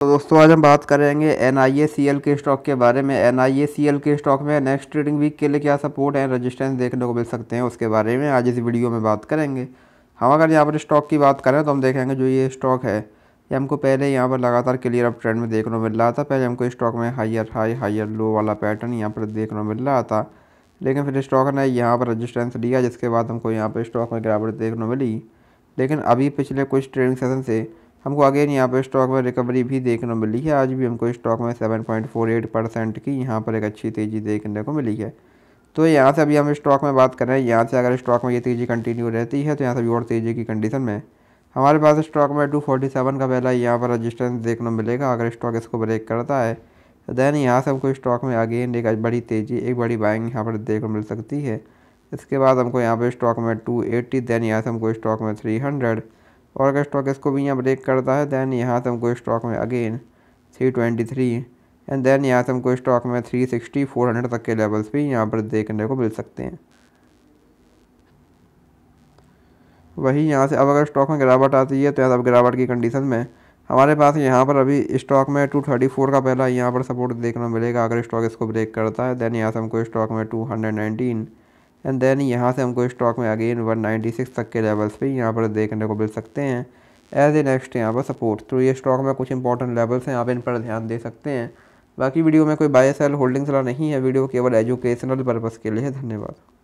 तो दोस्तों आज हम बात करेंगे N I A C L के स्टॉक के बारे में N I A C L के स्टॉक में नेक्स्ट ट्रेडिंग वीक के लिए क्या सपोर्ट एंड रेजिस्टेंस देखने को मिल सकते हैं उसके बारे में आज इस वीडियो में बात करेंगे हम अगर यहाँ पर स्टॉक की बात करें तो हम देखेंगे जो ये स्टॉक है ये हमको पहले यहाँ पर लगातार क्लियर अप ट्रेंड में देखने को मिल रहा था पहले हमको स्टॉक में हाइयर हाई हाइयर लो वाला पैटर्न यहाँ पर देखने को मिल रहा था लेकिन फिर स्टॉक ने यहाँ पर रजिस्टेंस लिया जिसके बाद हमको यहाँ पर स्टॉक में गिरावट देखने को मिली लेकिन अभी पिछले कुछ ट्रेडिंग सेशन से हमको अगेन यहाँ पर स्टॉक में रिकवरी भी देखने को मिली है आज भी हमको स्टॉक में 7.48 परसेंट की यहाँ पर एक अच्छी तेज़ी देखने को मिली है तो यहाँ से अभी हम स्टॉक में बात कर रहे हैं यहाँ से अगर स्टॉक में ये तेज़ी कंटिन्यू रहती है तो यहाँ से भी और तेज़ी की कंडीशन में हमारे पास स्टॉक में टू फोर्टी सेवन का पहला यहाँ पर रजिस्टेंस देखने को मिलेगा अगर स्टॉक इसको ब्रेक करता है तो देन यहाँ से हमको स्टॉक में अगेन एक बड़ी तेज़ी एक बड़ी बाइंग यहाँ पर देखने मिल सकती है इसके बाद हमको यहाँ पर स्टॉक में टू एट्टी देन यहाँ से हमको स्टॉक में थ्री हंड्रेड और अगर स्टॉक इसको भी यहाँ ब्रेक करता है दैन यहाँ से हमको स्टॉक में again three twenty three and then यहाँ से हमको स्टॉक में थ्री सिक्सटी फोर हंड्रेड तक के लेवल्स भी यहाँ पर देखने को मिल सकते हैं वही यहाँ से अब अगर स्टॉक में गिरावट आती है तो यहाँ अब गिरावट की कंडीशन में हमारे पास यहाँ पर अभी स्टॉक में टू थर्टी फोर का पहला यहाँ पर सपोर्ट देखना मिलेगा अगर स्टॉक इसको ब्रेक करता है देन यहाँ से हमको स्टॉक में two hundred nineteen and then यहाँ से हमको स्टॉक में अगेन सिक्स तक के लेवल्स पर यहाँ पर देखने को मिल सकते हैं एज ए नेक्स्ट यहाँ पर सपोर्ट तो ये स्टॉक में कुछ इंपॉर्टेंट लेवल्स हैं आप इन पर ध्यान दे सकते हैं बाकी वीडियो में कोई बाय सेल होल्डिंग्स वाला नहीं है वीडियो केवल एजुकेशनल पर्पज़ के लिए धन्यवाद